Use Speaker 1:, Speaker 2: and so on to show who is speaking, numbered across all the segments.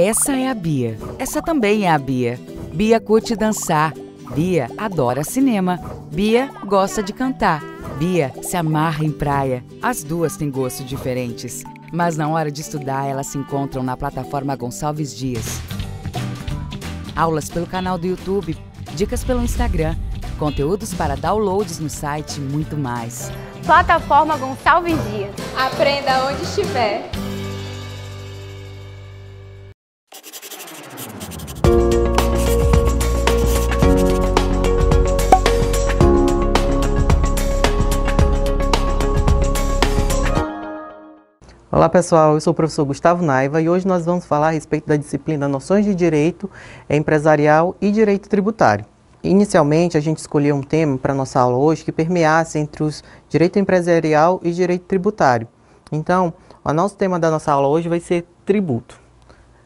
Speaker 1: Essa é a Bia. Essa também é a Bia. Bia curte dançar. Bia adora cinema. Bia gosta de cantar. Bia se amarra em praia. As duas têm gostos diferentes, mas na hora de estudar elas se encontram na plataforma Gonçalves Dias. Aulas pelo canal do YouTube, dicas pelo Instagram, conteúdos para downloads no site e muito mais. Plataforma Gonçalves Dias. Aprenda onde estiver.
Speaker 2: Olá pessoal, eu sou o professor Gustavo Naiva e hoje nós vamos falar a respeito da disciplina Noções de Direito Empresarial e Direito Tributário. Inicialmente a gente escolheu um tema para nossa aula hoje que permeasse entre os direito empresarial e direito tributário. Então, o nosso tema da nossa aula hoje vai ser tributo.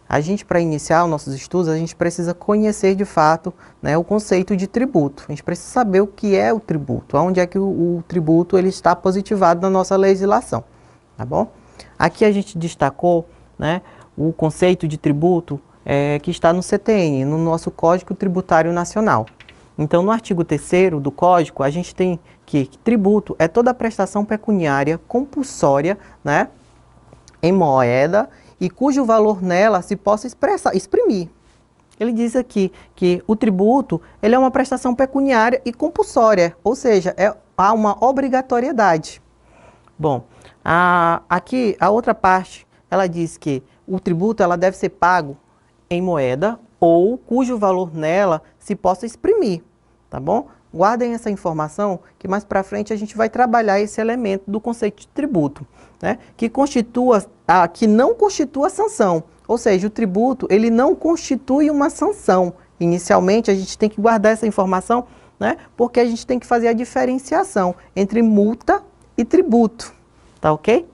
Speaker 2: A gente, para iniciar nossos estudos, a gente precisa conhecer de fato né, o conceito de tributo. A gente precisa saber o que é o tributo, onde é que o, o tributo ele está positivado na nossa legislação, tá bom? Aqui a gente destacou né, o conceito de tributo é, que está no CTN, no nosso Código Tributário Nacional. Então, no artigo 3 do Código, a gente tem que, tributo é toda prestação pecuniária compulsória né, em moeda e cujo valor nela se possa expressar, exprimir. Ele diz aqui que o tributo ele é uma prestação pecuniária e compulsória, ou seja, é, há uma obrigatoriedade. Bom, a, aqui, a outra parte, ela diz que o tributo ela deve ser pago em moeda ou cujo valor nela se possa exprimir, tá bom? Guardem essa informação que mais para frente a gente vai trabalhar esse elemento do conceito de tributo, né? Que constitua a, que não constitua sanção, ou seja, o tributo ele não constitui uma sanção. Inicialmente a gente tem que guardar essa informação, né? Porque a gente tem que fazer a diferenciação entre multa e tributo. Tá ok?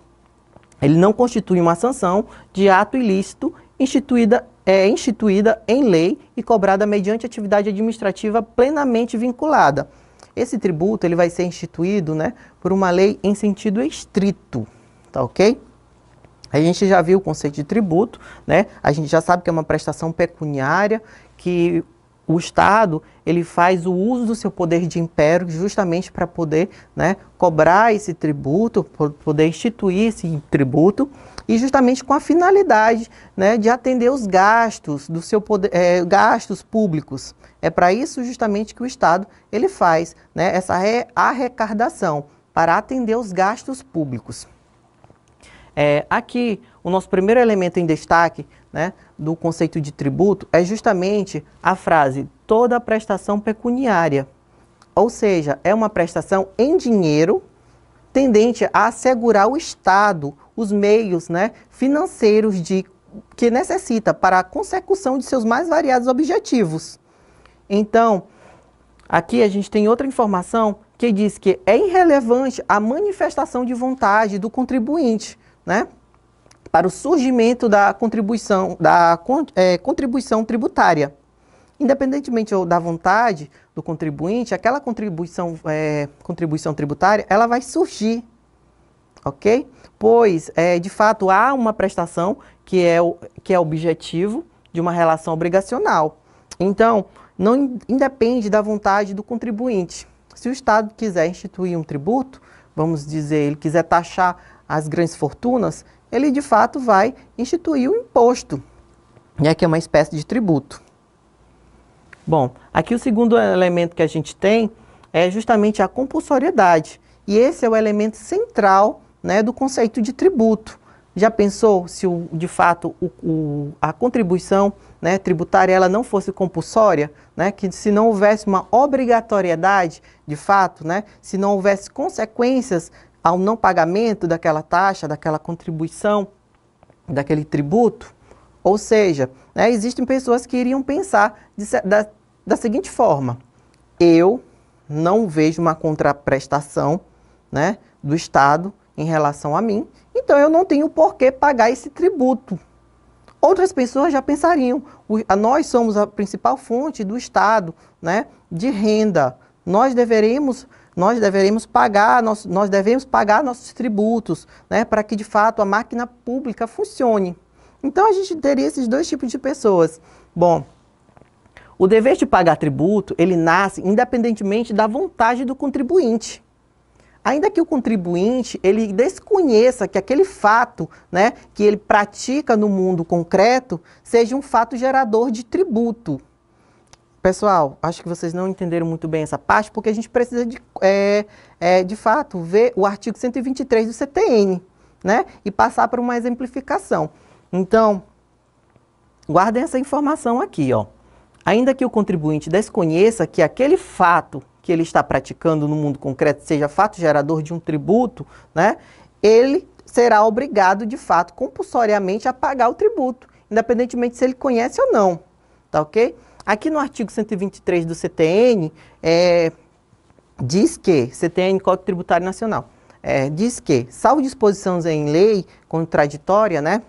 Speaker 2: Ele não constitui uma sanção de ato ilícito instituída, é, instituída em lei e cobrada mediante atividade administrativa plenamente vinculada. Esse tributo ele vai ser instituído né, por uma lei em sentido estrito. Tá ok? A gente já viu o conceito de tributo, né? A gente já sabe que é uma prestação pecuniária que o Estado ele faz o uso do seu poder de império justamente para poder né, cobrar esse tributo, poder instituir esse tributo e justamente com a finalidade né, de atender os gastos do seu poder, é, gastos públicos. É para isso justamente que o Estado ele faz né, essa arrecadação para atender os gastos públicos. É, aqui o nosso primeiro elemento em destaque, né, do conceito de tributo é justamente a frase toda prestação pecuniária. Ou seja, é uma prestação em dinheiro tendente a assegurar o Estado os meios né, financeiros de, que necessita para a consecução de seus mais variados objetivos. Então, aqui a gente tem outra informação que diz que é irrelevante a manifestação de vontade do contribuinte, né? para o surgimento da contribuição, da é, contribuição tributária. Independentemente da vontade do contribuinte, aquela contribuição, é, contribuição tributária, ela vai surgir, ok? Pois, é, de fato, há uma prestação que é, o, que é objetivo de uma relação obrigacional. Então, não independe da vontade do contribuinte. Se o Estado quiser instituir um tributo, vamos dizer, ele quiser taxar as grandes fortunas, ele de fato vai instituir o um imposto, né, que é uma espécie de tributo. Bom, aqui o segundo elemento que a gente tem é justamente a compulsoriedade. E esse é o elemento central né, do conceito de tributo. Já pensou se, o, de fato, o, o, a contribuição né, tributária ela não fosse compulsória? Né, que se não houvesse uma obrigatoriedade, de fato, né, se não houvesse consequências ao não pagamento daquela taxa, daquela contribuição, daquele tributo? Ou seja, né, existem pessoas que iriam pensar de, da, da seguinte forma: eu não vejo uma contraprestação né, do Estado em relação a mim, então eu não tenho por que pagar esse tributo. Outras pessoas já pensariam, nós somos a principal fonte do Estado né, de renda, nós deveremos nós deveremos pagar, nós, nós devemos pagar nossos tributos, né, para que de fato a máquina pública funcione. Então a gente teria esses dois tipos de pessoas. Bom, o dever de pagar tributo, ele nasce independentemente da vontade do contribuinte. Ainda que o contribuinte ele desconheça que aquele fato, né, que ele pratica no mundo concreto, seja um fato gerador de tributo. Pessoal, acho que vocês não entenderam muito bem essa parte, porque a gente precisa, de, é, é, de fato, ver o artigo 123 do CTN, né? E passar para uma exemplificação. Então, guardem essa informação aqui, ó. Ainda que o contribuinte desconheça que aquele fato que ele está praticando no mundo concreto seja fato gerador de um tributo, né? Ele será obrigado, de fato, compulsoriamente a pagar o tributo, independentemente se ele conhece ou não, tá ok? Aqui no artigo 123 do CTN, é, diz que, CTN, Código Tributário Nacional, é, diz que, salvo disposições em lei contraditória, né,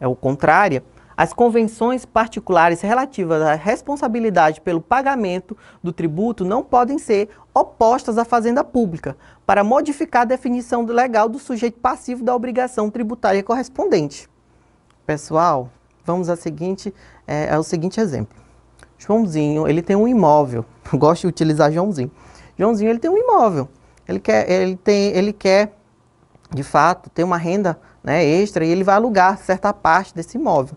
Speaker 2: é o contrário, as convenções particulares relativas à responsabilidade pelo pagamento do tributo não podem ser opostas à fazenda pública, para modificar a definição legal do sujeito passivo da obrigação tributária correspondente. Pessoal, vamos seguinte, é, ao seguinte exemplo. Joãozinho, ele tem um imóvel. Eu gosto de utilizar Joãozinho. Joãozinho, ele tem um imóvel. Ele quer, ele tem, ele quer, de fato, ter uma renda né, extra e ele vai alugar certa parte desse imóvel.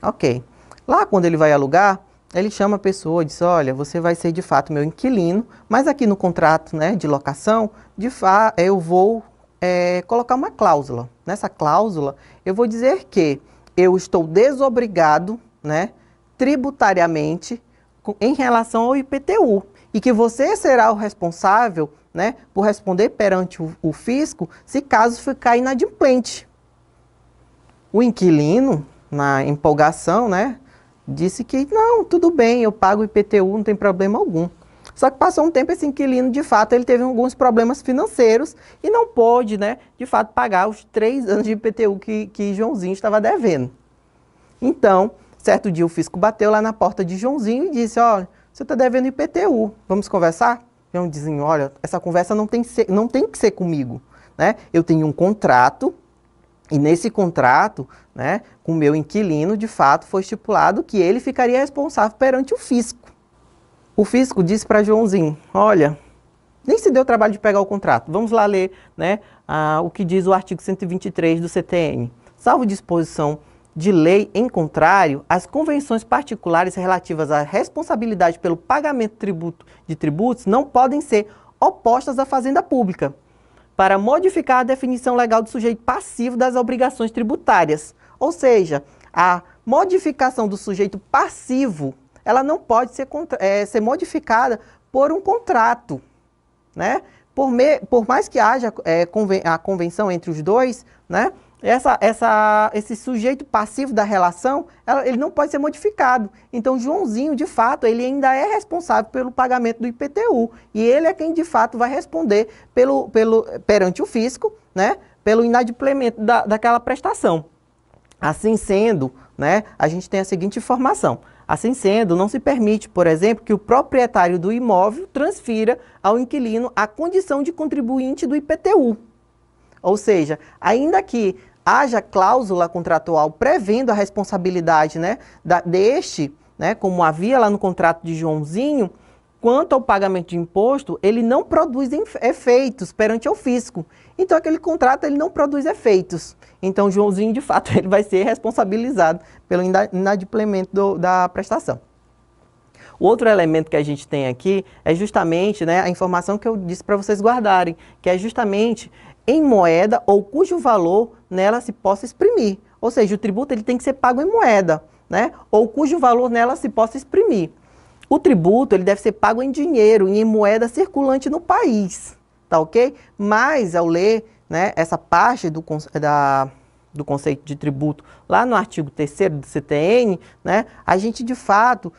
Speaker 2: Ok. Lá quando ele vai alugar, ele chama a pessoa e diz, olha, você vai ser de fato meu inquilino, mas aqui no contrato né, de locação, de fato, eu vou é, colocar uma cláusula. Nessa cláusula, eu vou dizer que eu estou desobrigado né, tributariamente em relação ao IPTU e que você será o responsável né, por responder perante o, o fisco se caso ficar inadimplente. O inquilino, na empolgação, né, disse que não, tudo bem, eu pago IPTU, não tem problema algum. Só que passou um tempo esse inquilino, de fato, ele teve alguns problemas financeiros e não pôde, né, de fato, pagar os três anos de IPTU que, que Joãozinho estava devendo. Então, Certo dia o fisco bateu lá na porta de Joãozinho e disse, olha, você está devendo IPTU, vamos conversar? João dizem, olha, essa conversa não tem, ser, não tem que ser comigo, né? Eu tenho um contrato e nesse contrato, né, com o meu inquilino, de fato, foi estipulado que ele ficaria responsável perante o fisco. O fisco disse para Joãozinho, olha, nem se deu trabalho de pegar o contrato. Vamos lá ler né, o que diz o artigo 123 do CTN. Salvo disposição de lei em contrário, as convenções particulares relativas à responsabilidade pelo pagamento tributo de tributos não podem ser opostas à fazenda pública, para modificar a definição legal do sujeito passivo das obrigações tributárias. Ou seja, a modificação do sujeito passivo, ela não pode ser, é, ser modificada por um contrato, né? Por, me, por mais que haja é, conven a convenção entre os dois, né? essa, essa, esse sujeito passivo da relação, ela, ele não pode ser modificado. Então, Joãozinho, de fato, ele ainda é responsável pelo pagamento do IPTU. E ele é quem, de fato, vai responder pelo, pelo, perante o fisco, né, pelo inadimplemento da, daquela prestação. Assim sendo, né, a gente tem a seguinte informação. Assim sendo, não se permite, por exemplo, que o proprietário do imóvel transfira ao inquilino a condição de contribuinte do IPTU. Ou seja, ainda que haja cláusula contratual prevendo a responsabilidade né, da, deste, né, como havia lá no contrato de Joãozinho, quanto ao pagamento de imposto, ele não produz efeitos perante o fisco. Então aquele contrato ele não produz efeitos. Então Joãozinho, de fato, ele vai ser responsabilizado pelo inadimplemento do, da prestação. O outro elemento que a gente tem aqui é justamente né, a informação que eu disse para vocês guardarem, que é justamente em moeda ou cujo valor nela se possa exprimir. Ou seja, o tributo ele tem que ser pago em moeda, né? ou cujo valor nela se possa exprimir. O tributo ele deve ser pago em dinheiro e em moeda circulante no país, tá ok? Mas ao ler né, essa parte do, da, do conceito de tributo lá no artigo 3 do CTN, né, a gente de fato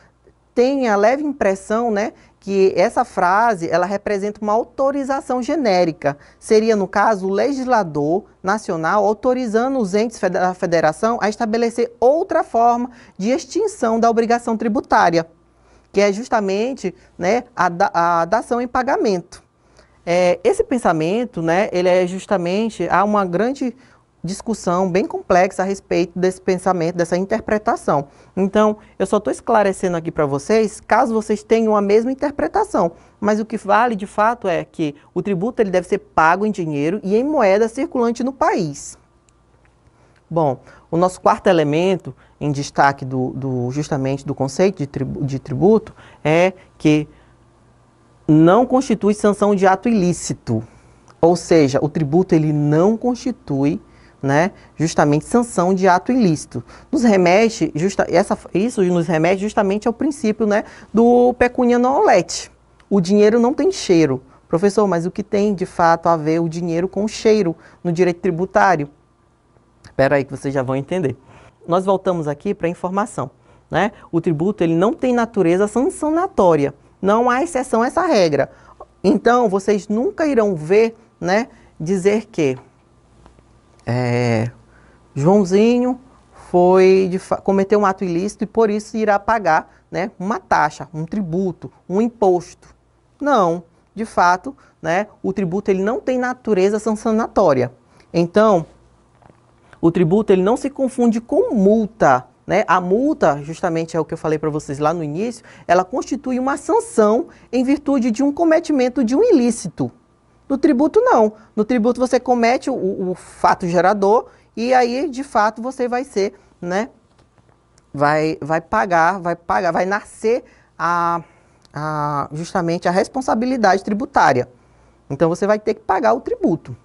Speaker 2: tem a leve impressão, né, que essa frase ela representa uma autorização genérica. Seria, no caso, o legislador nacional autorizando os entes da federação a estabelecer outra forma de extinção da obrigação tributária, que é justamente né, a, da, a dação em pagamento. É, esse pensamento, né, ele é justamente, há uma grande discussão bem complexa a respeito desse pensamento, dessa interpretação. Então, eu só estou esclarecendo aqui para vocês, caso vocês tenham a mesma interpretação. Mas o que vale de fato é que o tributo ele deve ser pago em dinheiro e em moeda circulante no país. Bom, o nosso quarto elemento em destaque do, do justamente do conceito de tributo, de tributo é que não constitui sanção de ato ilícito. Ou seja, o tributo ele não constitui né, justamente sanção de ato ilícito. Nos remete, justa, essa, isso nos remete justamente ao princípio né, do pecunia non olet. O dinheiro não tem cheiro. Professor, mas o que tem de fato a ver o dinheiro com o cheiro no direito tributário? Espera aí que vocês já vão entender. Nós voltamos aqui para a informação. Né? O tributo ele não tem natureza sancionatória. Não há exceção a essa regra. Então, vocês nunca irão ver né, dizer que é, Joãozinho foi cometeu um ato ilícito e por isso irá pagar né, uma taxa, um tributo, um imposto. Não, de fato, né, o tributo ele não tem natureza sancionatória. Então, o tributo ele não se confunde com multa. Né? A multa, justamente é o que eu falei para vocês lá no início, ela constitui uma sanção em virtude de um cometimento de um ilícito. No tributo, não. No tributo, você comete o, o fato gerador e aí, de fato, você vai ser, né? Vai, vai pagar, vai pagar, vai nascer a, a, justamente a responsabilidade tributária. Então, você vai ter que pagar o tributo.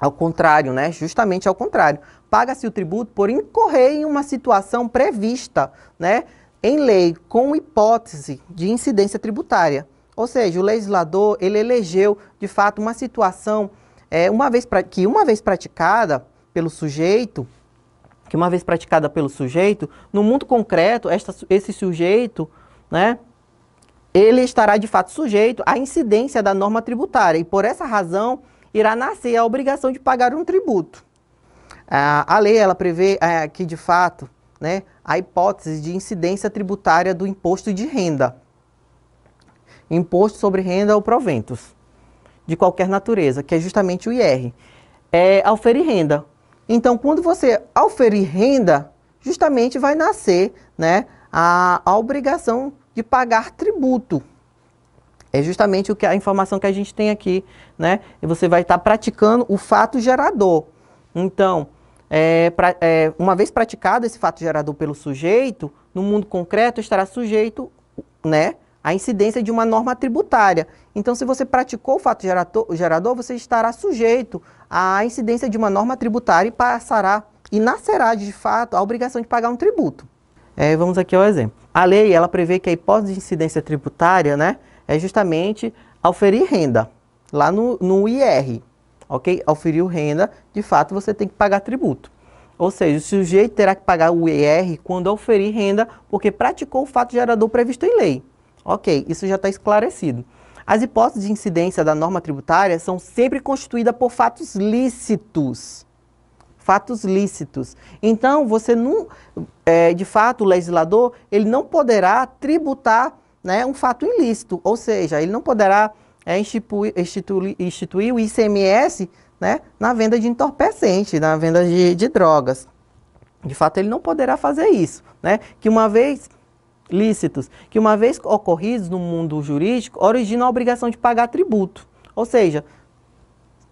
Speaker 2: Ao contrário, né? Justamente ao contrário. Paga-se o tributo por incorrer em uma situação prevista, né? Em lei, com hipótese de incidência tributária. Ou seja, o legislador ele elegeu de fato uma situação é, uma vez que uma vez praticada pelo sujeito, que uma vez praticada pelo sujeito, no mundo concreto esta, esse sujeito, né, ele estará de fato sujeito à incidência da norma tributária e por essa razão irá nascer a obrigação de pagar um tributo. A lei ela prevê aqui é, de fato né, a hipótese de incidência tributária do imposto de renda. Imposto sobre Renda ou Proventos, de qualquer natureza, que é justamente o IR. É auferir renda. Então, quando você auferir renda, justamente vai nascer né, a, a obrigação de pagar tributo. É justamente o que a informação que a gente tem aqui, né? E você vai estar tá praticando o fato gerador. Então, é, pra, é, uma vez praticado esse fato gerador pelo sujeito, no mundo concreto estará sujeito, né, a incidência de uma norma tributária. Então, se você praticou o fato gerador, você estará sujeito à incidência de uma norma tributária e passará e nascerá de fato a obrigação de pagar um tributo. É, vamos aqui ao exemplo. A lei ela prevê que a hipótese de incidência tributária né, é justamente auferir renda, lá no, no IR. Ok? Auferiu renda, de fato você tem que pagar tributo. Ou seja, o sujeito terá que pagar o IR quando auferir renda porque praticou o fato gerador previsto em lei. Ok, isso já está esclarecido. As hipóteses de incidência da norma tributária são sempre constituídas por fatos lícitos. Fatos lícitos. Então, você não, é, de fato, o legislador, ele não poderá tributar né, um fato ilícito, ou seja, ele não poderá é, instituir, instituir, o ICMS né, na venda de entorpecente, na venda de, de drogas. De fato, ele não poderá fazer isso, né? Que uma vez lícitos, que uma vez ocorridos no mundo jurídico, originam a obrigação de pagar tributo. Ou seja,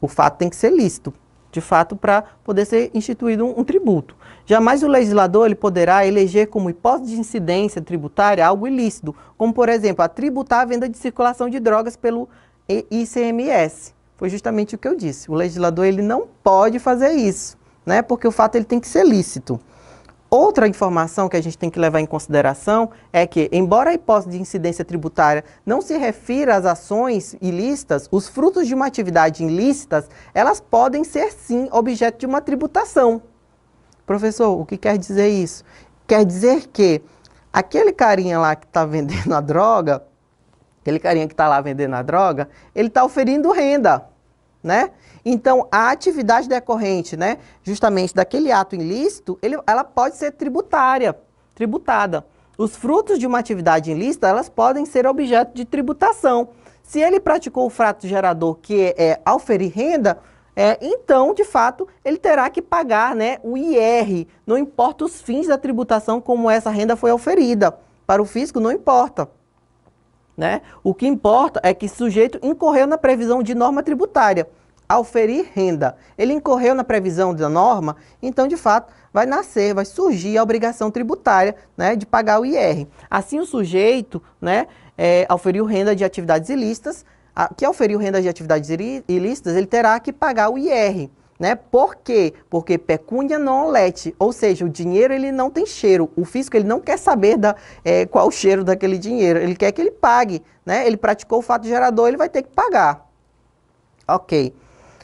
Speaker 2: o fato tem que ser lícito, de fato, para poder ser instituído um, um, tributo. Jamais o legislador ele poderá eleger como hipótese de incidência tributária algo ilícito, como, por exemplo, a tributar a venda de circulação de drogas pelo ICMS. Foi justamente o que eu disse. O legislador ele não pode fazer isso, né? porque o fato ele tem que ser lícito. Outra informação que a gente tem que levar em consideração é que, embora a hipótese de incidência tributária não se refira às ações ilícitas, os frutos de uma atividade ilícita, elas podem ser sim objeto de uma tributação. Professor, o que quer dizer isso? Quer dizer que aquele carinha lá que está vendendo a droga, aquele carinha que está lá vendendo a droga, ele está oferindo renda né? Então, a atividade decorrente, né, justamente daquele ato ilícito, ele, ela pode ser tributária, tributada. Os frutos de uma atividade ilícita, elas podem ser objeto de tributação. Se ele praticou o fato gerador que é, auferir renda, é, então, de fato, ele terá que pagar né, o IR, não importa os fins da tributação como essa renda foi oferida. Para o fisco, não importa. Né? O que importa é que o sujeito incorreu na previsão de norma tributária ao ferir renda. Ele incorreu na previsão da norma, então de fato vai nascer, vai surgir a obrigação tributária né, de pagar o IR. Assim o sujeito, né, é, ao ferir renda de atividades ilícitas, a, que oferiu renda de atividades ilícitas, ele terá que pagar o IR. Né? Por quê? Porque pecúnia não olete, ou seja, o dinheiro ele não tem cheiro. O fisco ele não quer saber da, é, qual o cheiro daquele dinheiro, ele quer que ele pague. Né? Ele praticou o fato gerador, ele vai ter que pagar. Ok.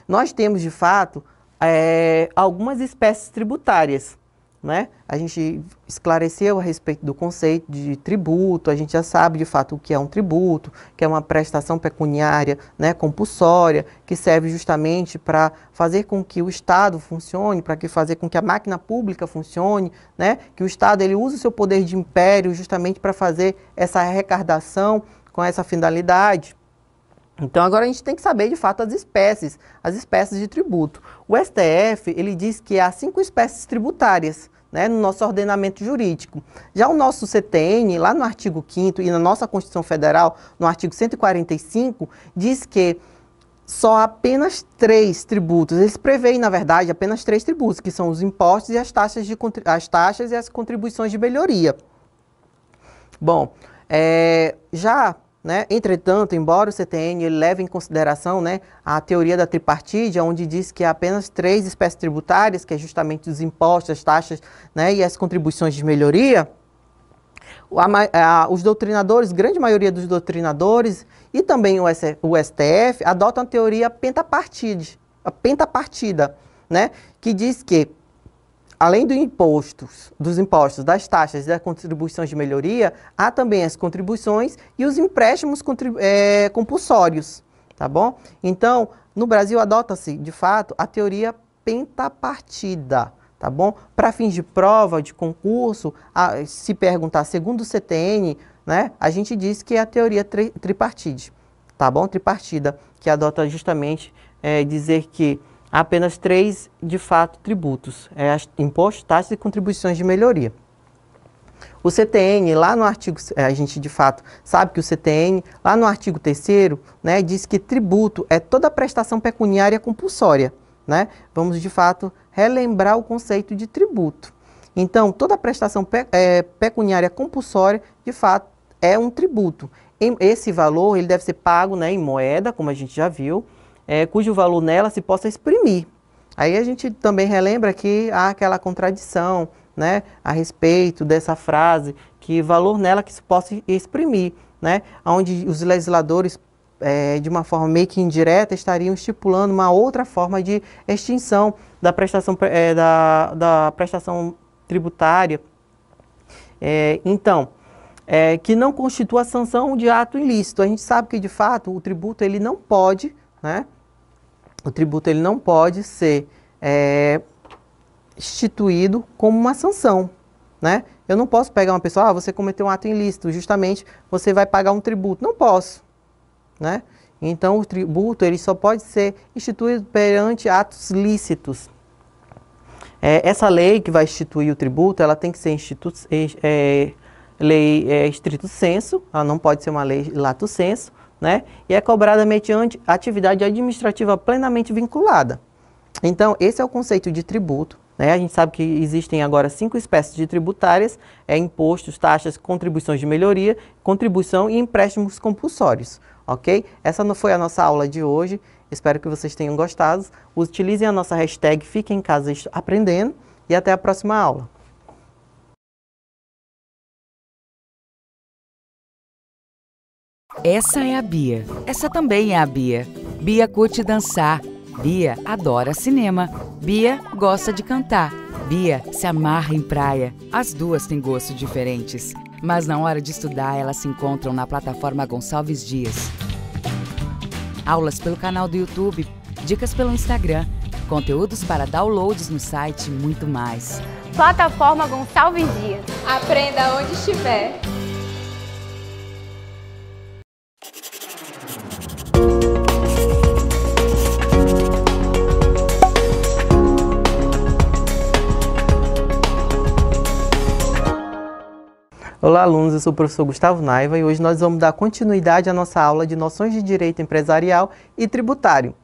Speaker 2: Nós temos, de fato, é, algumas espécies tributárias. Né? A gente esclareceu a respeito do conceito de tributo, a gente já sabe de fato o que é um tributo, que é uma prestação pecuniária né, compulsória, que serve justamente para fazer com que o Estado funcione, para que fazer com que a máquina pública funcione, né? que o Estado ele use o seu poder de império justamente para fazer essa arrecadação com essa finalidade. Então agora a gente tem que saber de fato as espécies, as espécies de tributo. O STF, ele diz que há cinco espécies tributárias, né, no nosso ordenamento jurídico. Já o nosso CTN, lá no artigo 5 e na nossa Constituição Federal, no artigo 145, diz que só apenas três tributos. Eles preveem, na verdade, apenas três tributos, que são os impostos e as taxas, de, as taxas e as contribuições de melhoria. Bom, é, já né? Entretanto, embora o CTN leve em consideração né, a teoria da tripartite, onde diz que há apenas três espécies tributárias, que é justamente os impostos, as taxas né, e as contribuições de melhoria, a, a, os doutrinadores, grande maioria dos doutrinadores e também o, S, o STF adotam a teoria pentapartide, a pentapartida, né, que diz que além impostos, dos impostos, das taxas e das contribuições de melhoria, há também as contribuições e os empréstimos é, compulsórios, tá bom? Então, no Brasil adota-se, de fato, a teoria pentapartida, tá bom? Para fins de prova, de concurso, a, se perguntar segundo o CTN, né, a gente diz que é a teoria tri tá bom? Tripartida, que adota justamente é, dizer que apenas três, de fato, tributos: é impostos, taxas e contribuições de melhoria. O CTN, lá no artigo, é, a gente de fato sabe que o CTN, lá no artigo 3 né, diz que tributo é toda prestação pecuniária compulsória. Né? Vamos de fato relembrar o conceito de tributo. Então, toda prestação pe é, pecuniária compulsória, de fato, é um tributo. Esse valor ele deve ser pago né, em moeda, como a gente já viu, é, cujo valor nela se possa exprimir. Aí a gente também relembra que há aquela contradição né, a respeito dessa frase, que valor nela que se possa exprimir, né, onde os legisladores, é, de uma forma meio que indireta, estariam estipulando uma outra forma de extinção da prestação, é, da, da prestação tributária. É, então, é, que não constitua sanção de ato ilícito. A gente sabe que, de fato, o tributo ele não pode... Né, o tributo ele não pode ser é, instituído como uma sanção, né? Eu não posso pegar uma pessoa, ah, você cometeu um ato ilícito, justamente você vai pagar um tributo. Não posso, né? Então o tributo ele só pode ser instituído perante atos lícitos. É, essa lei que vai instituir o tributo, ela tem que ser instituto, é, é, lei é, estrito senso, ela não pode ser uma lei lato senso, né? E é cobrada mediante atividade administrativa plenamente vinculada. Então, esse é o conceito de tributo. Né? A gente sabe que existem agora cinco espécies de tributárias, é impostos, taxas, contribuições de melhoria, contribuição e empréstimos compulsórios. Ok? Essa não foi a nossa aula de hoje. Espero que vocês tenham gostado. Utilizem a nossa hashtag Fiquem em Casa Aprendendo e até a próxima aula. Essa é a Bia.
Speaker 1: Essa também é a Bia. Bia curte dançar. Bia adora cinema. Bia gosta de cantar. Bia se amarra em praia. As duas têm gostos diferentes, mas na hora de estudar elas se encontram na plataforma Gonçalves Dias. Aulas pelo canal do YouTube, dicas pelo Instagram, conteúdos para downloads no site e muito mais. Plataforma Gonçalves Dias. Aprenda onde estiver.
Speaker 2: Olá, alunos. Eu sou o professor Gustavo Naiva e hoje nós vamos dar continuidade à nossa aula de noções de direito empresarial e tributário.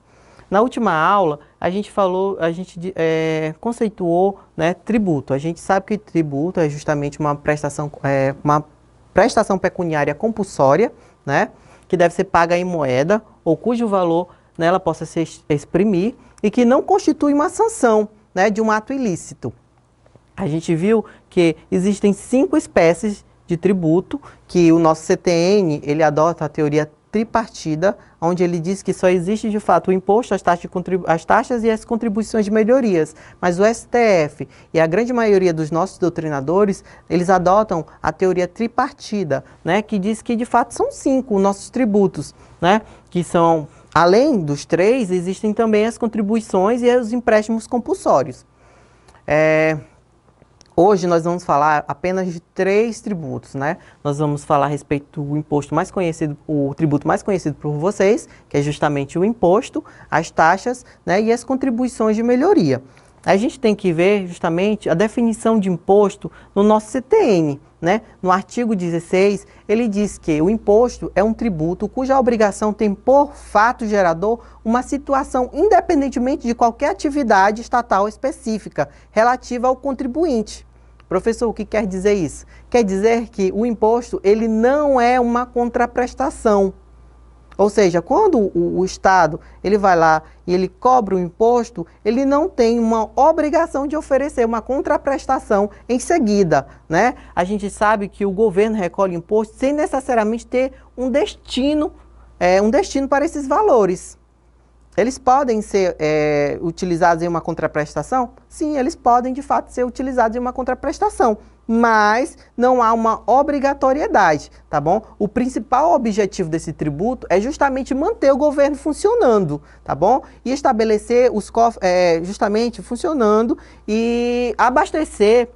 Speaker 2: Na última aula, a gente falou, a gente é, conceituou né, tributo. A gente sabe que tributo é justamente uma prestação, é, uma prestação pecuniária compulsória, né, que deve ser paga em moeda ou cujo valor nela né, possa se exprimir e que não constitui uma sanção né, de um ato ilícito. A gente viu que existem cinco espécies de tributo que o nosso CTN ele adota a teoria tripartida, onde ele diz que só existe de fato o imposto, as taxas, as taxas e as contribuições de melhorias. Mas o STF e a grande maioria dos nossos doutrinadores, eles adotam a teoria tripartida, né, que diz que de fato são cinco nossos tributos, né, que são, além dos três, existem também as contribuições e os empréstimos compulsórios. É, Hoje nós vamos falar apenas de três tributos, né? Nós vamos falar a respeito do imposto mais conhecido, o tributo mais conhecido por vocês, que é justamente o imposto, as taxas, né, e as contribuições de melhoria. A gente tem que ver justamente a definição de imposto no nosso CTN, né? No artigo 16, ele diz que o imposto é um tributo cuja obrigação tem por fato gerador uma situação independentemente de qualquer atividade estatal específica relativa ao contribuinte. Professor, o que quer dizer isso? Quer dizer que o imposto ele não é uma contraprestação ou seja, quando o, o, Estado ele vai lá e ele cobra o imposto, ele não tem uma obrigação de oferecer uma contraprestação em seguida. Né? A gente sabe que o governo recolhe imposto sem necessariamente ter um destino, é, um destino para esses valores. Eles podem ser é, utilizados em uma contraprestação? Sim, eles podem de fato ser utilizados em uma contraprestação mas não há uma obrigatoriedade, tá bom? O principal objetivo desse tributo é justamente manter o governo funcionando, tá bom? E estabelecer os cofres, é, justamente funcionando e abastecer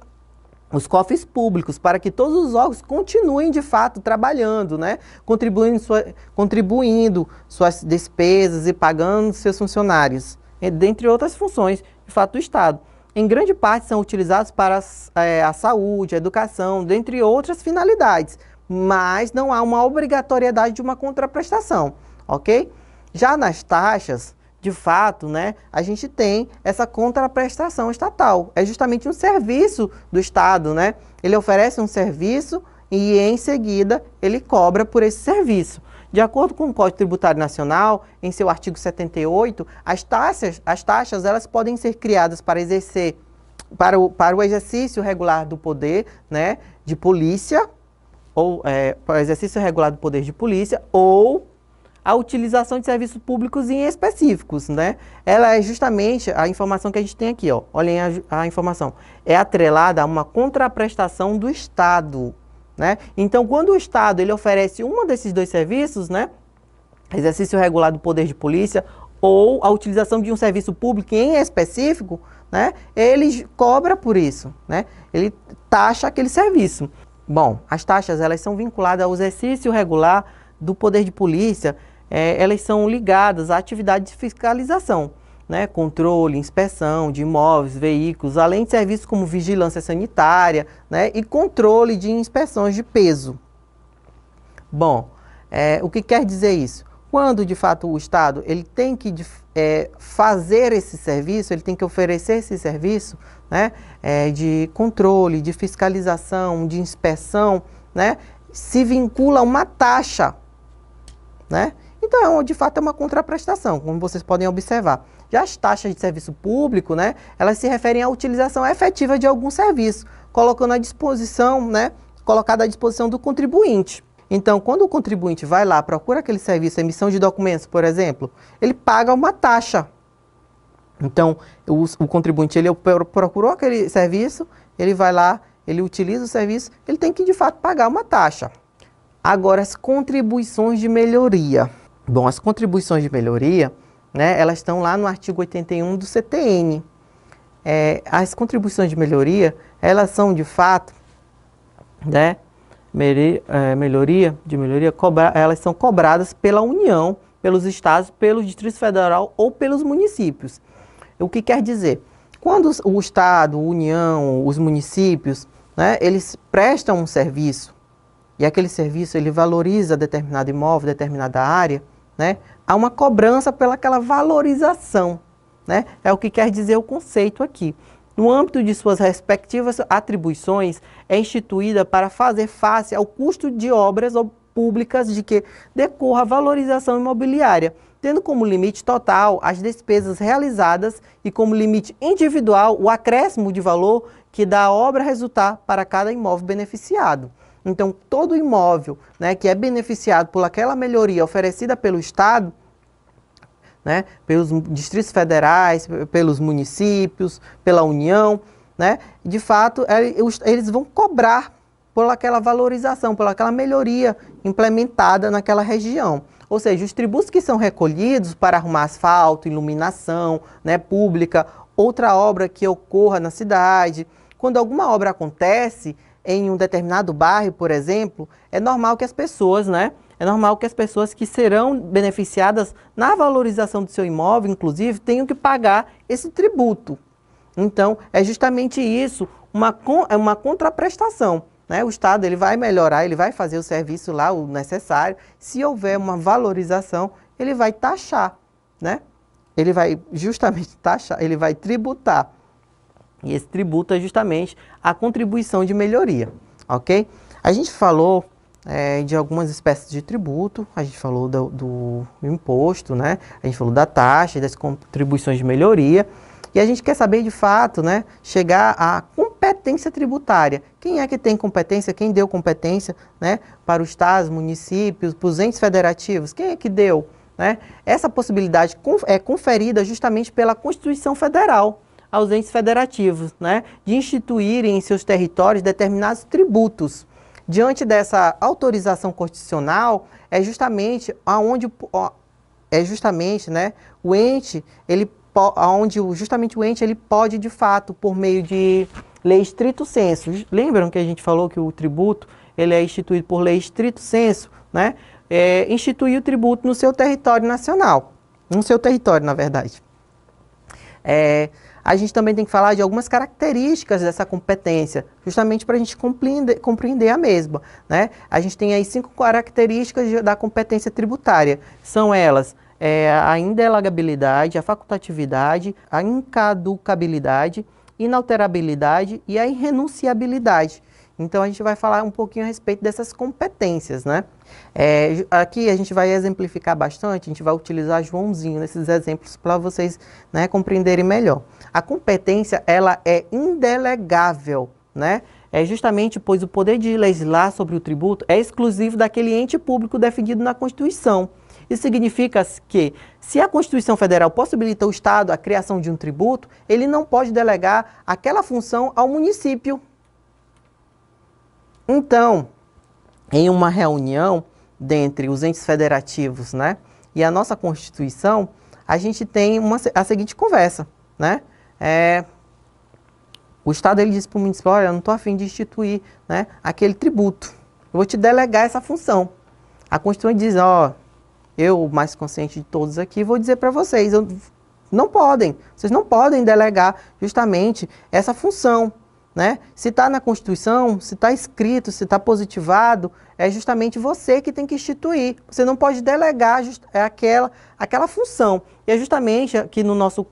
Speaker 2: os cofres públicos, para que todos os órgãos continuem de fato trabalhando, né? contribuindo, sua, contribuindo suas despesas e pagando seus funcionários, dentre outras funções, de fato, do Estado em grande parte são utilizados para é, a saúde, a educação, dentre outras finalidades, mas não há uma obrigatoriedade de uma contraprestação, ok? Já nas taxas, de fato, né, a gente tem essa contraprestação estatal. É justamente um serviço do Estado, né? Ele oferece um serviço e em seguida ele cobra por esse serviço. De acordo com o Código Tributário Nacional, em seu artigo 78, as taxas, as taxas elas podem ser criadas para exercer para o, para o exercício regular do poder né, de polícia, ou é, para o exercício regular do poder de polícia, ou a utilização de serviços públicos em específicos, né? Ela é justamente a informação que a gente tem aqui, ó. Olhem a, a informação. É atrelada a uma contraprestação do Estado. Né? Então, quando o Estado ele oferece um desses dois serviços, né? exercício regular do poder de polícia ou a utilização de um serviço público em específico, né? ele cobra por isso, né? ele taxa aquele serviço. Bom, as taxas elas são vinculadas ao exercício regular do poder de polícia, é, elas são ligadas à atividade de fiscalização né, controle, inspeção de imóveis, veículos, além de serviços como vigilância sanitária né, e controle de inspeções de peso. Bom, é, o que quer dizer isso? Quando de fato o Estado ele tem que é, fazer esse serviço, ele tem que oferecer esse serviço né, é, de controle, de fiscalização, de inspeção, né, se vincula a uma taxa. Né? Então, é de fato, é uma contraprestação, como vocês podem observar. Já as taxas de serviço público, né, elas se referem à utilização efetiva de algum serviço, colocando à disposição, né, colocada à disposição do contribuinte. Então, quando o contribuinte vai lá, procura aquele serviço, emissão de documentos, por exemplo, ele paga uma taxa. Então, o, o contribuinte ele procurou aquele serviço, ele vai lá, ele utiliza o serviço, ele tem que de fato pagar uma taxa. Agora, as contribuições de melhoria. Bom, as contribuições de melhoria né, elas estão lá no artigo 81 do CTN. É, as contribuições de melhoria, elas são de fato, né, é, melhoria, de melhoria, elas são cobradas pela União, pelos estados, pelo Distrito Federal ou pelos municípios. O que quer dizer? Quando o estado, a União, os municípios, né, eles prestam um serviço e aquele serviço ele valoriza determinado imóvel, determinada área, né? Há uma cobrança pelaquela valorização, né? É o que quer dizer o conceito aqui. No âmbito de suas respectivas atribuições, é instituída para fazer face ao custo de obras públicas de que decorra a valorização imobiliária, tendo como limite total as despesas realizadas e como limite individual o acréscimo de valor que dá a obra resultar para cada imóvel beneficiado. Então, todo imóvel né, que é beneficiado por aquela melhoria oferecida pelo Estado né? pelos distritos federais, pelos municípios, pela União, né? de fato, é, eles vão cobrar por aquela valorização, por aquela melhoria implementada naquela região. Ou seja, os tributos que são recolhidos para arrumar asfalto, iluminação né, pública, outra obra que ocorra na cidade. Quando alguma obra acontece em um determinado bairro, por exemplo, é normal que as pessoas, né, é normal que as pessoas que serão beneficiadas na valorização do seu imóvel, inclusive, tenham que pagar esse tributo. Então, é justamente isso, uma, é uma contraprestação. Né? O Estado ele vai melhorar, ele vai fazer o serviço lá, o necessário. Se houver uma valorização, ele vai taxar, né? Ele vai justamente taxar, ele vai tributar. E esse tributo é justamente a contribuição de melhoria, ok? A gente falou é, de algumas espécies de tributo, a gente falou do, do, imposto, né? a gente falou da taxa, das contribuições de melhoria, e a gente quer saber de fato, né, chegar à competência tributária. Quem é que tem competência, quem deu competência né, para os estados, municípios, para os entes federativos, quem é que deu? Né? Essa possibilidade é conferida justamente pela Constituição Federal aos entes federativos, né, de instituírem em seus territórios determinados tributos diante dessa autorização constitucional é justamente aonde é justamente, né, o ente, ele aonde justamente o ente ele pode de fato por meio de lei estrito senso. Lembram que a gente falou que o tributo, ele é instituído por lei estrito senso, né? É, instituir o tributo no seu território nacional, no seu território, na verdade. É, a gente também tem que falar de algumas características dessa competência, justamente para a gente compreender, compreender, a mesma. Né? A gente tem aí cinco características da competência tributária. São elas é, a indelagabilidade, a facultatividade, a incaducabilidade, inalterabilidade e a irrenunciabilidade. Então a gente vai falar um pouquinho a respeito dessas competências, né? É, aqui a gente vai exemplificar bastante, a gente vai utilizar Joãozinho nesses exemplos para vocês né, compreenderem melhor. A competência, ela é indelegável, né? É justamente pois o poder de legislar sobre o tributo é exclusivo daquele ente público definido na Constituição. Isso significa que, se a Constituição Federal possibilita ao Estado a criação de um tributo, ele não pode delegar aquela função ao município, então, em uma reunião dentre os entes federativos, né, e a nossa Constituição, a gente tem uma, a seguinte conversa, né? É, o Estado ele diz para o município, olha, eu não estou afim de instituir né, aquele tributo. Eu vou te delegar essa função. A Constituição diz, ó, eu, mais consciente de todos aqui, vou dizer para vocês, eu, não podem, vocês não podem delegar justamente essa função né? Se está na Constituição, se está escrito, se está positivado, é justamente você que tem que instituir. Você não pode delegar é aquela, aquela função. E é justamente aqui no nosso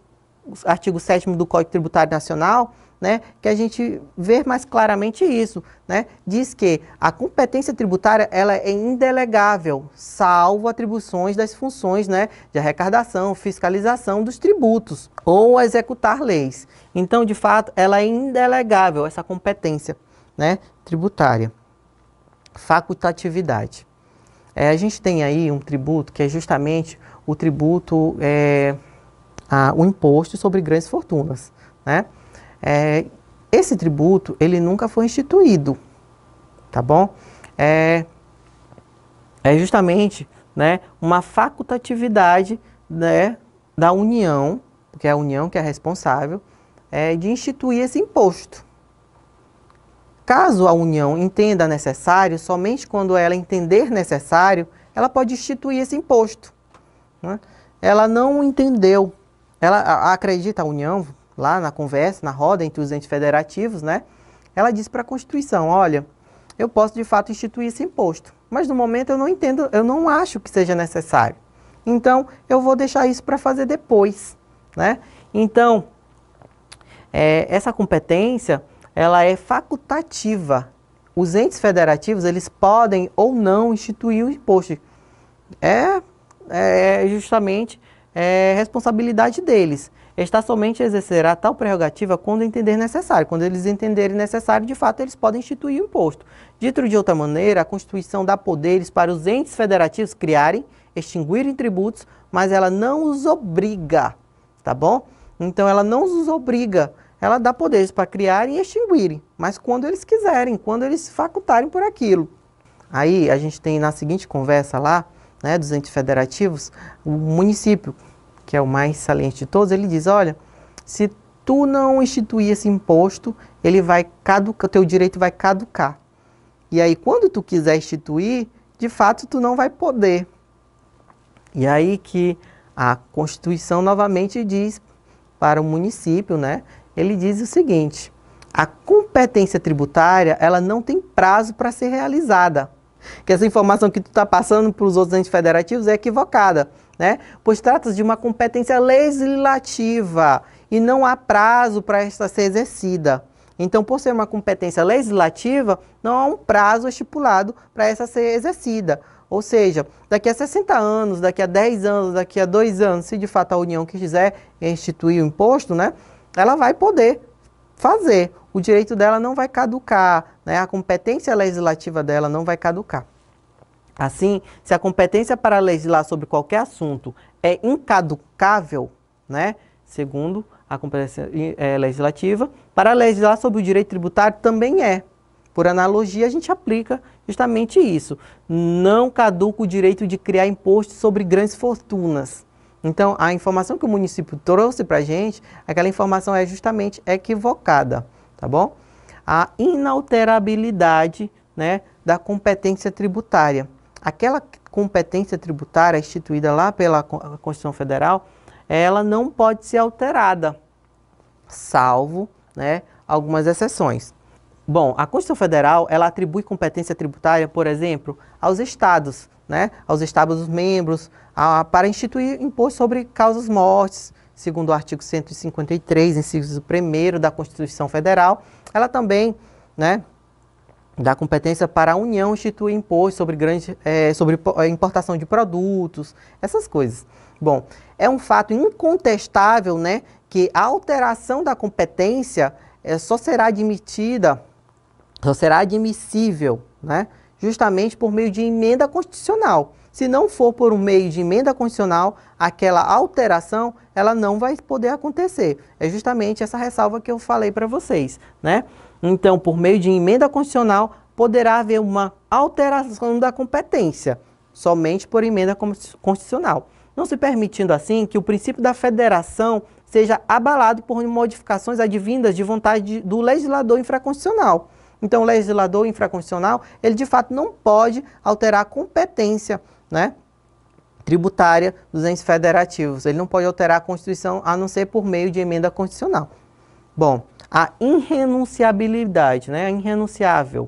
Speaker 2: artigo 7 do Código Tributário Nacional né, que a gente vê mais claramente isso. Né? Diz que a competência tributária ela é indelegável, salvo atribuições das funções né, de arrecadação, fiscalização dos tributos ou executar leis. Então, de fato, ela é indelegável, essa competência né, tributária. Facultatividade. É, a gente tem aí um tributo que é justamente o tributo, é, a, o imposto sobre grandes fortunas. Né? É, esse tributo, ele nunca foi instituído, tá bom? É, é justamente né, uma facultatividade né, da União que é a União que é responsável, é, de instituir esse imposto. Caso a União entenda necessário, somente quando ela entender necessário, ela pode instituir esse imposto. Né? Ela não entendeu, ela acredita a União, lá na conversa, na roda entre os entes federativos, né? ela disse para a Constituição, olha, eu posso de fato instituir esse imposto, mas no momento eu não entendo, eu não acho que seja necessário. Então, eu vou deixar isso para fazer depois. Né? Então, é, essa competência ela é facultativa. Os entes federativos eles podem ou não instituir o imposto. É, é, é justamente é, responsabilidade deles. Está somente exercerá tal prerrogativa quando entender necessário. Quando eles entenderem necessário, de fato, eles podem instituir o imposto. Dito de outra maneira, a Constituição dá poderes para os entes federativos criarem, extinguirem tributos, mas ela não os obriga tá bom? Então ela não os obriga, ela dá poderes para criarem e extinguirem, mas quando eles quiserem, quando eles se facultarem por aquilo. Aí a gente tem na seguinte conversa lá, né, dos entes federativos, o município, que é o mais saliente de todos, ele diz, olha, se tu não instituir esse imposto, ele vai caducar, teu direito vai caducar. E aí quando tu quiser instituir, de fato tu não vai poder. E aí que a Constituição novamente diz para o município, né? Ele diz o seguinte: a competência tributária, ela não tem prazo para ser realizada. Que essa informação que tu está passando para os outros entes federativos é equivocada, né? Pois trata-se de uma competência legislativa e não há prazo para esta ser exercida. Então, por ser uma competência legislativa, não há um prazo estipulado para essa ser exercida. Ou seja, daqui a 60 anos, daqui a 10 anos, daqui a 2 anos, se de fato a União quiser instituir o imposto, né, ela vai poder fazer. O direito dela não vai caducar, né, a competência legislativa dela não vai caducar. Assim, se a competência para legislar sobre qualquer assunto é incaducável, né, segundo a competência é, legislativa, para legislar sobre o direito tributário também é. Por analogia, a gente aplica justamente isso. Não caduca o direito de criar imposto sobre grandes fortunas. Então, a informação que o município trouxe para a gente, aquela informação é justamente equivocada, tá bom? A inalterabilidade né, da competência tributária. Aquela competência tributária instituída lá pela Constituição Federal, ela não pode ser alterada, salvo né, algumas exceções. Bom, a Constituição Federal, ela atribui competência tributária, por exemplo, aos estados, né? aos estados membros, a, para instituir imposto sobre causas mortes, segundo o artigo 153, inciso 1 da Constituição Federal. Ela também, né, dá competência para a União instituir imposto sobre, grande, é, sobre é, importação de produtos, essas coisas. Bom, é um fato incontestável né, que a alteração da competência é, só será admitida só então, será admissível, né? justamente por meio de emenda constitucional. Se não for por um meio de emenda constitucional, aquela alteração, ela não vai poder acontecer. É justamente essa ressalva que eu falei para vocês, né? Então, por meio de emenda constitucional, poderá haver uma alteração da competência, somente por emenda constitucional. Não se permitindo assim que o princípio da federação seja abalado por modificações advindas de vontade do legislador infraconstitucional. Então, o legislador infraconstitucional, ele de fato não pode alterar a competência né, tributária dos entes federativos. Ele não pode alterar a Constituição a não ser por meio de emenda constitucional. Bom, a irrenunciabilidade, né, a irrenunciável.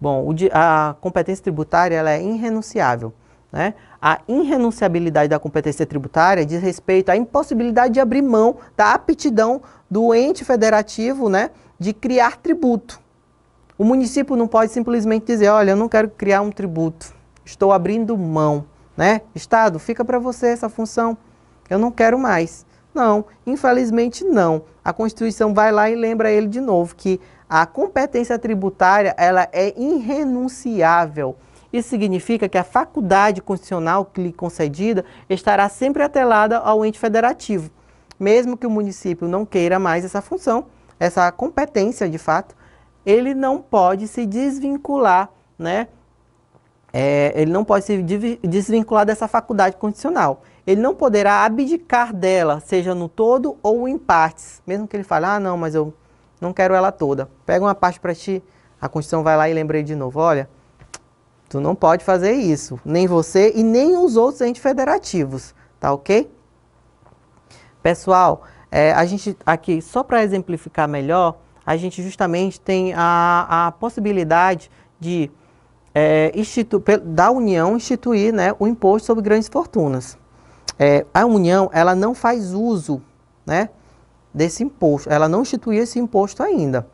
Speaker 2: Bom, o, a competência tributária ela é irrenunciável. Né? A irrenunciabilidade da competência tributária diz respeito à impossibilidade de abrir mão da aptidão do ente federativo né, de criar tributo. O município não pode simplesmente dizer, olha, eu não quero criar um tributo, estou abrindo mão, né? Estado, fica para você essa função, eu não quero mais. Não, infelizmente não. A Constituição vai lá e lembra ele de novo que a competência tributária ela é irrenunciável. Isso significa que a faculdade constitucional que lhe concedida estará sempre atrelada ao ente federativo. Mesmo que o município não queira mais essa função, essa competência de fato, ele não pode se desvincular, né? É, ele não pode se desvincular dessa faculdade condicional. Ele não poderá abdicar dela, seja no todo ou em partes. Mesmo que ele fale, ah, não, mas eu não quero ela toda. Pega uma parte para ti, a Constituição vai lá e lembrei de novo, olha, tu não pode fazer isso, nem você e nem os outros entes federativos, tá ok? Pessoal, é, a gente aqui, só para exemplificar melhor, a gente justamente tem a, a possibilidade de é, da União instituir né, o imposto sobre grandes fortunas. É, a União ela não faz uso né, desse imposto, ela não instituiu esse imposto ainda.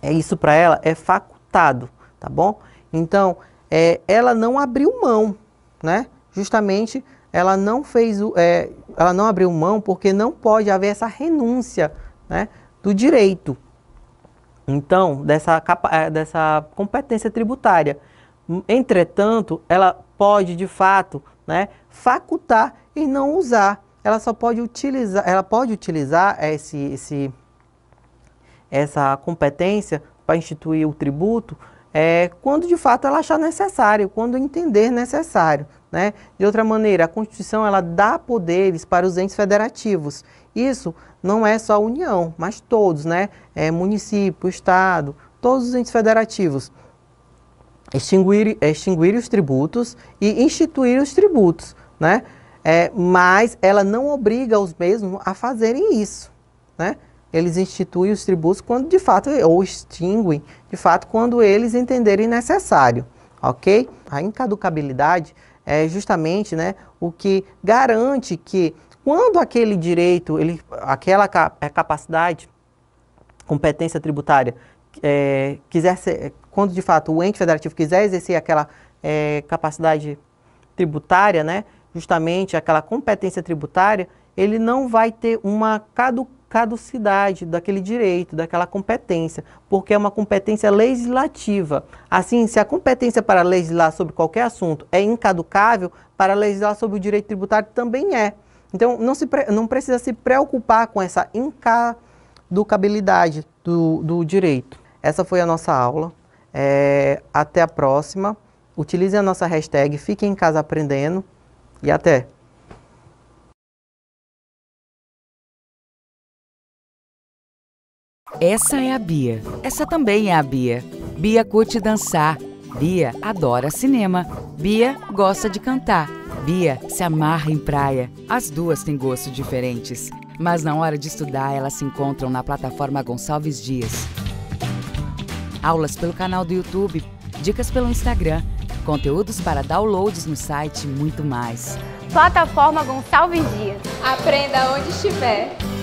Speaker 2: É isso para ela é facultado, tá bom? Então é, ela não abriu mão, né? Justamente ela não fez, é, ela não abriu mão porque não pode haver essa renúncia, né, do direito. Então, dessa, eh, dessa competência tributária. Entretanto, ela pode, de fato, né, facultar e não usar. Ela só pode utilizar, ela pode utilizar esse, esse, essa competência para instituir o tributo é, quando de fato ela achar necessário, quando entender necessário. Né? De outra maneira, a Constituição ela dá poderes para os entes federativos. Isso não é só a União, mas todos, né? É, município, Estado, todos os entes federativos. Extinguir, extinguir os tributos e instituir os tributos, né? É, mas ela não obriga os mesmos a fazerem isso, né? Eles instituem os tributos quando de fato, ou extinguem, de fato, quando eles entenderem necessário, ok? A incaducabilidade é justamente né, o que garante que quando aquele direito, ele, aquela é capacidade, competência tributária, é, quiser ser, quando de fato o ente federativo quiser exercer aquela é, capacidade tributária, né, justamente aquela competência tributária, ele não vai ter uma caducidade daquele direito, daquela competência, porque é uma competência legislativa. Assim, se a competência para legislar sobre qualquer assunto é incaducável, para legislar sobre o direito tributário também é. Então, não, se não precisa se preocupar com essa incaducabilidade do, do direito. Essa foi a nossa aula. É, até a próxima. Utilize a nossa hashtag Fique em Casa Aprendendo e até!
Speaker 1: Essa é a Bia. Essa também é a Bia. Bia curte dançar Bia adora cinema. Bia gosta de cantar. Bia se amarra em praia. As duas têm gostos diferentes, mas na hora de estudar elas se encontram na plataforma Gonçalves Dias. Aulas pelo canal do YouTube, dicas pelo Instagram, conteúdos para downloads no site e muito mais. Plataforma Gonçalves Dias. Aprenda onde estiver.